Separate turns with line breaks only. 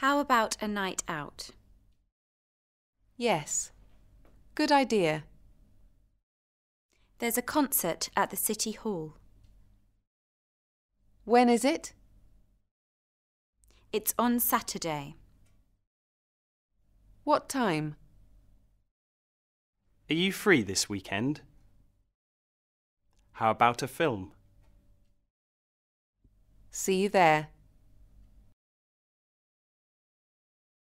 How about a night out?
Yes.
Good idea. There's a concert at the City Hall. When is it? It's on Saturday. What time?
Are you free this weekend? How about a film?
See you there.